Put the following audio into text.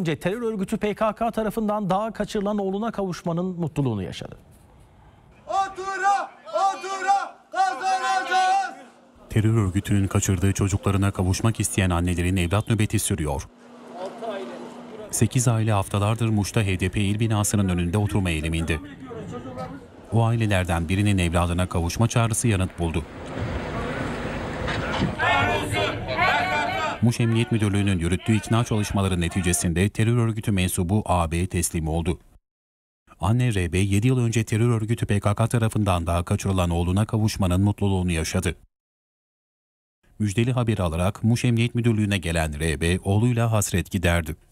önce terör örgütü PKK tarafından daha kaçırılan oğluna kavuşmanın mutluluğunu yaşadı. Otura, otura, kazanacağız. Terör örgütünün kaçırdığı çocuklarına kavuşmak isteyen annelerin evlat nöbeti sürüyor. 8 aile haftalardır Muş'ta HDP il binasının önünde oturma eyleminde. O ailelerden birinin evladına kavuşma çağrısı yanıt buldu. Arası! Muş Emniyet Müdürlüğü'nün yürüttüğü ikna çalışmaları neticesinde terör örgütü mensubu AB teslim oldu. Anne RB 7 yıl önce terör örgütü PKK tarafından daha kaçırılan oğluna kavuşmanın mutluluğunu yaşadı. Müjdeli haberi alarak Muş Emniyet Müdürlüğü'ne gelen RB oğluyla hasret giderdi.